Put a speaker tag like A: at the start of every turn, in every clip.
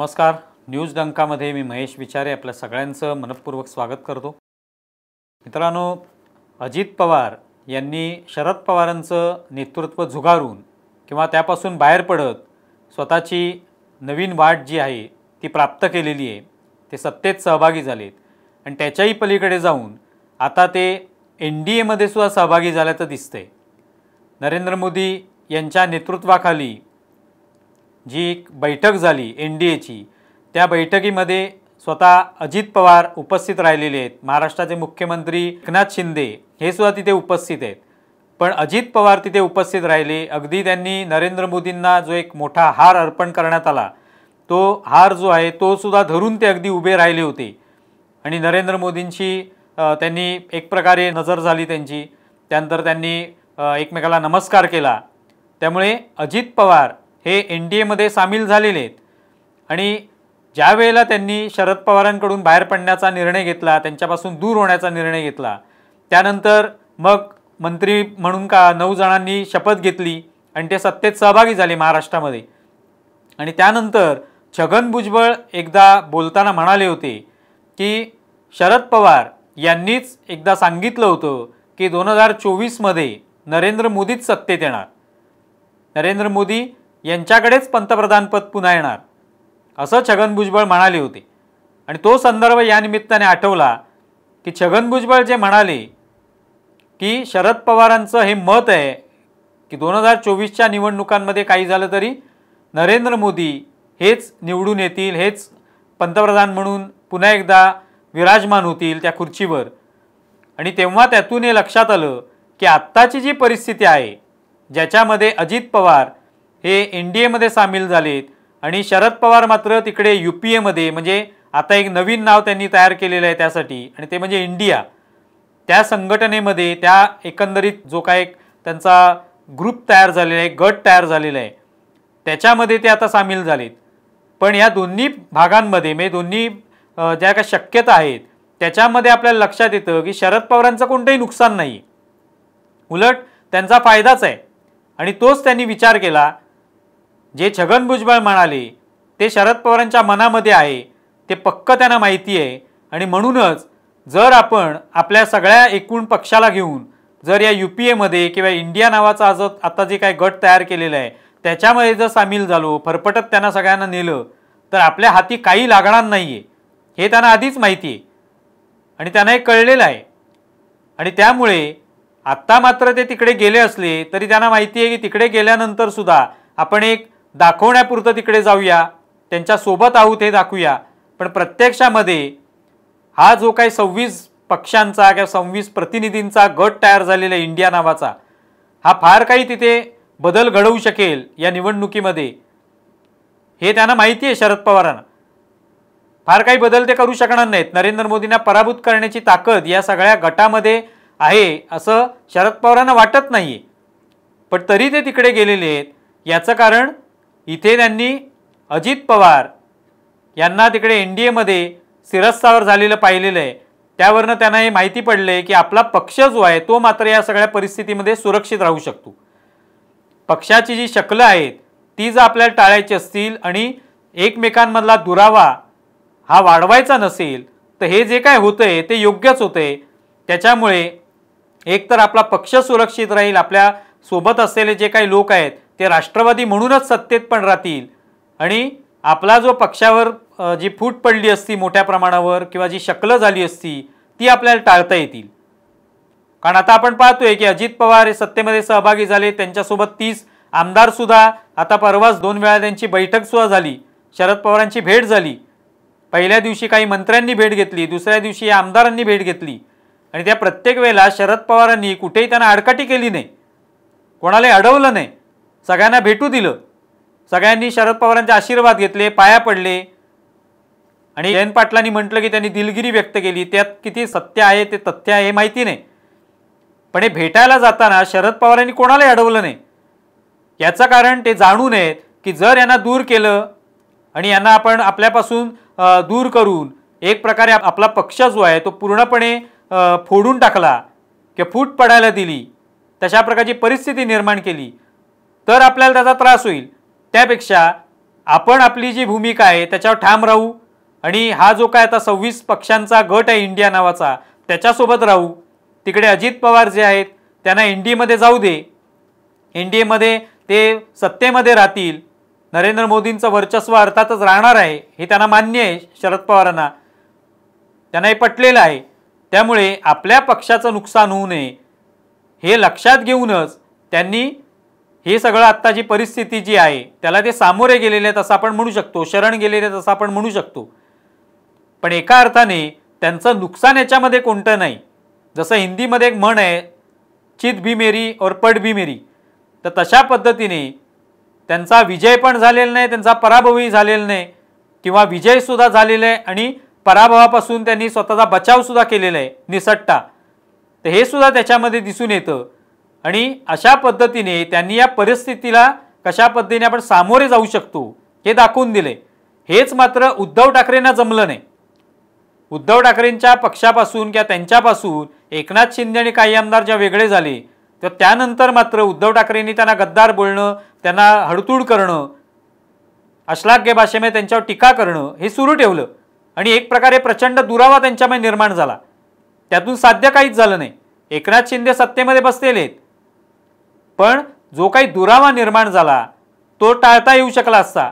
A: नमस्कार न्यूज डंकामध्ये मी महेश विचारे आपल्या सगळ्यांचं मनपूर्वक स्वागत करतो मित्रांनो अजित पवार यांनी शरद पवारांचं नेतृत्व झुगारून किंवा त्यापासून बाहेर पडत स्वतःची नवीन वाट जी आहे ती प्राप्त केलेली आहे ते सत्तेत सहभागी झालेत आणि त्याच्याही पलीकडे जाऊन आता ते एन डी एमध्ये सुद्धा सहभागी झाल्याचं दिसतंय नरेंद्र मोदी यांच्या नेतृत्वाखाली जी एक बैठक झाली एन डी एची त्या बैठकीमध्ये स्वतः अजित पवार उपस्थित राहिलेले आहेत महाराष्ट्राचे मुख्यमंत्री एकनाथ शिंदे हे सुद्धा तिथे उपस्थित आहेत पण अजित पवार तिथे उपस्थित राहिले अगदी त्यांनी नरेंद्र मोदींना जो एक मोठा हार अर्पण करण्यात आला तो हार जो आहे तो सुद्धा धरून ते अगदी उभे राहिले होते आणि नरेंद्र मोदींशी त्यांनी एक प्रकारे नजर झाली त्यांची त्यानंतर त्यांनी एकमेकाला नमस्कार केला त्यामुळे अजित पवार हे एन डी एमध्ये सामील झालेले आहेत आणि ज्या वेळेला त्यांनी शरद पवारांकडून बाहेर पडण्याचा निर्णय घेतला त्यांच्यापासून दूर होण्याचा निर्णय घेतला त्यानंतर मग मंत्री म्हणून का नऊ जणांनी शपथ घेतली आणि ते सत्तेत सहभागी झाले महाराष्ट्रामध्ये आणि त्यानंतर छगन भुजबळ एकदा बोलताना म्हणाले होते की शरद पवार यांनीच एकदा सांगितलं होतं की दोन हजार चोवीसमध्ये नरेंद्र मोदीच सत्तेत येणार नरेंद्र मोदी यांच्याकडेच पंतप्रधानपद पुन्हा येणार असं छगन भुजबळ म्हणाले होते आणि तो संदर्भ या निमित्ताने आठवला की छगन भुजबळ जे म्हणाले की शरद पवारांचं हे मत आहे की दोन हजार चोवीसच्या निवडणुकांमध्ये काही झालं तरी नरेंद्र मोदी हेच निवडून येतील हेच पंतप्रधान म्हणून पुन्हा एकदा विराजमान होतील त्या खुर्चीवर आणि तेव्हा त्यातून हे लक्षात आलं की आत्ताची जी परिस्थिती आहे ज्याच्यामध्ये अजित पवार हे एन डी एमध्ये सामील झालेत आणि शरद पवार मात्र तिकडे यू पी एमध्ये म्हणजे आता एक नवीन नाव त्यांनी तयार केलेलं आहे त्यासाठी आणि ते म्हणजे इंडिया त्या संघटनेमध्ये त्या एकंदरीत जो काय त्यांचा ग्रुप तयार झालेला आहे गट तयार झालेला आहे त्याच्यामध्ये ते आता सामील झालेत पण या दोन्ही भागांमध्ये म्हणजे दोन्ही ज्या काय शक्यता आहेत त्याच्यामध्ये आपल्याला लक्षात येतं की शरद पवारांचं कोणतंही नुकसान नाही उलट त्यांचा फायदाच आहे आणि तोच त्यांनी विचार केला जे छगन भुजबळ म्हणाले ते शरद पवारांच्या मनामध्ये आहे ते पक्क त्यांना माहिती आहे आणि म्हणूनच जर आपण आपल्या सगळ्या एकूण पक्षाला घेऊन जर या यू पी एमध्ये किंवा इंडिया नावाचा जो आता जे काही गट तयार केलेला आहे त्याच्यामध्ये जर सामील झालो फरफटत त्यांना सगळ्यांना नेलं तर आपल्या हाती काही लागणार नाही आहे हे त्यांना आधीच माहिती आहे आणि त्यांना हे कळलेलं आहे आणि त्यामुळे आत्ता मात्र ते तिकडे गेले असले तरी त्यांना माहिती आहे की तिकडे गेल्यानंतरसुद्धा आपण एक दाखवण्यापुरतं तिकडे जाऊया त्यांच्यासोबत आहोत हे दाखवूया पण प्रत्यक्षामध्ये हा जो काही सव्वीस पक्षांचा किंवा सव्वीस प्रतिनिधींचा गट तयार झालेला इंडिया नावाचा हा फार काही तिथे बदल घडवू शकेल या निवडणुकीमध्ये हे त्यांना माहिती आहे शरद पवारांना फार काही बदल ते करू शकणार नाहीत नरेंद्र मोदींना पराभूत करण्याची ताकद या सगळ्या गटामध्ये आहे असं शरद पवारांना वाटत नाही पण तरी ते तिकडे गेलेले आहेत याचं कारण इथे त्यांनी अजित पवार यांना तिकडे एन डी एमध्ये सिरस्तावर झालेलं पाहिलेलं आहे त्यावरनं त्यांना हे माहिती पडले की आपला पक्ष जो आहे तो मात्र या सगळ्या परिस्थितीमध्ये सुरक्षित राहू शकतो पक्षाची जी शकलं आहेत ती जर आपल्याला टाळायची असतील आणि एकमेकांमधला दुरावा हा वाढवायचा नसेल तर हे जे काय होतं आहे ते योग्यच होतं आहे त्याच्यामुळे एकतर आपला पक्ष सुरक्षित राहील आपल्या सोबत असलेले जे काही लोक आहेत ते राष्ट्रवादी म्हणूनच सत्तेत पण राहतील आणि आपला जो पक्षावर जी फूट पडली असती मोठ्या प्रमाणावर किंवा जी शकलं झाली असती ती आपल्याला टाळता येतील कारण आता आपण पाहतोय की अजित पवार हे सत्तेमध्ये सहभागी झाले त्यांच्यासोबत तीस आमदारसुद्धा आता परवाच दोन वेळा त्यांची बैठकसुद्धा झाली शरद पवारांची भेट झाली पहिल्या दिवशी काही मंत्र्यांनी भेट घेतली दुसऱ्या दिवशी आमदारांनी भेट घेतली आणि त्या प्रत्येक वेळेला शरद पवारांनी कुठेही त्यांना आडकाठी केली नाही कोणालाही अडवलं नाही सगळ्यांना भेटू दिलं सगळ्यांनी शरद पवारांचे आशीर्वाद घेतले पाया पडले आणि जयंत पाटलांनी म्हटलं की त्यांनी दिलगिरी व्यक्त केली त्यात किती सत्य आहे ते तथ्य आहे हे माहिती नाही पण हे भेटायला जाताना शरद पवारांनी कोणालाही अडवलं नाही याचं कारण ते जाणून नयेत की जर यांना दूर केलं आणि यांना आपण आपल्यापासून दूर करून एक प्रकारे आपला पक्ष जो आहे तो पूर्णपणे फोडून टाकला किंवा फूट पडायला दिली तशा प्रकारची परिस्थिती निर्माण केली तर आपल्याला त्याचा त्रास होईल त्यापेक्षा आपण आपली जी भूमिका आहे त्याच्यावर ठाम राहू आणि हा जो काय आता सव्वीस पक्षांचा गट आहे इंडिया नावाचा त्याच्यासोबत राहू तिकडे अजित पवार जे आहेत त्यांना एन डी एमध्ये जाऊ दे एन डी एमध्ये ते सत्तेमध्ये राहतील नरेंद्र मोदींचं वर्चस्व अर्थातच राहणार आहे हे त्यांना मान्य आहे शरद पवारांना त्यांना हे पटलेलं आहे त्यामुळे आपल्या पक्षाचं नुकसान होऊ नये हे लक्षात घेऊनच त्यांनी हे सगळं आत्ता जी परिस्थिती जी आहे त्याला ते सामोरे गेलेले आहेत असं आपण म्हणू शकतो शरण गेलेले आहेत असं आपण म्हणू शकतो पण एका अर्थाने त्यांचं नुकसान याच्यामध्ये कोणतं नाही जसं हिंदीमध्ये एक म्हण आहे चित भी मेरी और पट भी मेरी तर तशा पद्धतीने त्यांचा विजय पण झालेला नाही त्यांचा पराभवही झालेला नाही किंवा विजयसुद्धा झालेला आहे आणि पराभवापासून त्यांनी स्वतःचा बचावसुद्धा केलेला आहे निसट्टा तर हे सुद्धा त्याच्यामध्ये दिसून येतं आणि अशा पद्धतीने त्यांनी या परिस्थितीला कशा पद्धतीने आपण सामोरे जाऊ शकतो हे दाखवून दिले हेच मात्र उद्धव ठाकरेंना जमलं नाही उद्धव ठाकरेंच्या पक्षापासून किंवा त्यांच्यापासून एकनाथ शिंदे आणि काही आमदार ज्या वेगळे झाले तर त्यानंतर मात्र उद्धव ठाकरेंनी त्यांना गद्दार बोलणं त्यांना हडतूड करणं अश्लाघ्य भाषेमध्ये त्यांच्यावर टीका करणं हे सुरू ठेवलं आणि एक प्रकारे प्रचंड दुरावा त्यांच्यामध्ये निर्माण झाला त्यातून साध्य काहीच झालं नाही एकनाथ शिंदे सत्तेमध्ये बसलेले आहेत पण जो काही दुरावा निर्माण झाला तो टाळता येऊ शकला असता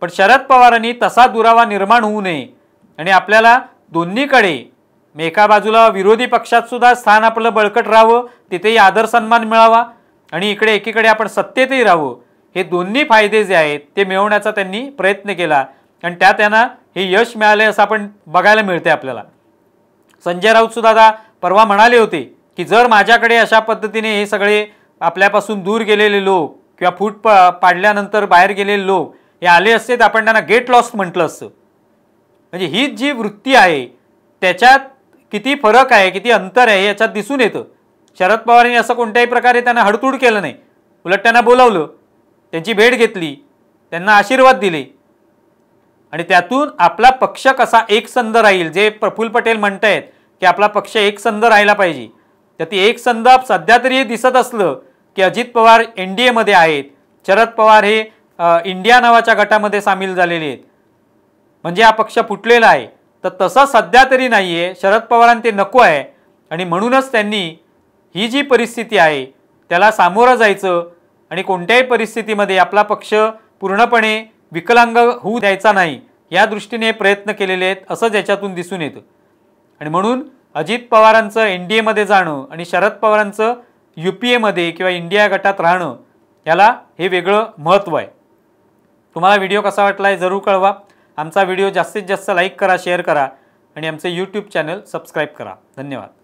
A: पण शरद पवारांनी तसा दुरावा निर्माण होऊ नये आणि आपल्याला दोन्हीकडे एका बाजूला विरोधी पक्षातसुद्धा स्थान आपलं बळकट राहावं तिथेही आदर सन्मान मिळावा आणि इकडे एकीकडे आपण सत्तेतही राहावं हे दोन्ही फायदे जे आहेत ते मिळवण्याचा त्यांनी प्रयत्न केला आणि त्यात त्यांना हे यश मिळाले असं आपण बघायला मिळते आपल्याला संजय राऊतसुद्धा परवा म्हणाले होते की जर माझ्याकडे अशा पद्धतीने हे सगळे आपल्यापासून दूर गेलेले लोक किंवा फूट प पाडल्यानंतर बाहेर गेलेले लोक हे आले असते तर आपण त्यांना गेट लॉस्ट म्हटलं असतं म्हणजे ही जी वृत्ती आहे त्याच्यात किती फरक आहे किती अंतर आहे याच्यात दिसून येतं शरद पवारांनी असं कोणत्याही प्रकारे त्यांना हडतूड केलं नाही उलट त्यांना बोलावलं त्यांची भेट घेतली त्यांना आशीर्वाद दिले आणि त्यातून आपला पक्ष कसा एकसंध राहील जे प्रफुल्ल पटेल म्हणत आहेत की आपला पक्ष एकसंध राहिला पाहिजे तर ती एकसंध सध्या तरी दिसत असलं की अजित पवार एन डी एमध्ये आहेत शरद पवार हे इंडिया नावाच्या गटामध्ये सामील झालेले आहेत म्हणजे हा पक्ष फुटलेला आहे तर तसं सध्या तरी नाही आहे शरद पवारांनी ते नको आहे आणि म्हणूनच त्यांनी ही जी परिस्थिती आहे त्याला सामोरं जायचं आणि कोणत्याही परिस्थितीमध्ये आपला पक्ष पूर्णपणे विकलांग होऊ द्यायचा नाही या दृष्टीने प्रयत्न केलेले आहेत असं ज्याच्यातून दिसून येतं आणि म्हणून अजित पवारांचं एन डी एमध्ये जाणं आणि शरद पवारांचं यू पी एमध्ये किंवा इंडिया गटात राहणं याला हे वेगळं महत्त्व आहे तुम्हाला व्हिडिओ कसा वाटला आहे जरूर कळवा आमचा व्हिडिओ जास्तीत जास्त लाईक करा शेअर करा आणि आमचे यूट्यूब चॅनल सबस्क्राईब करा धन्यवाद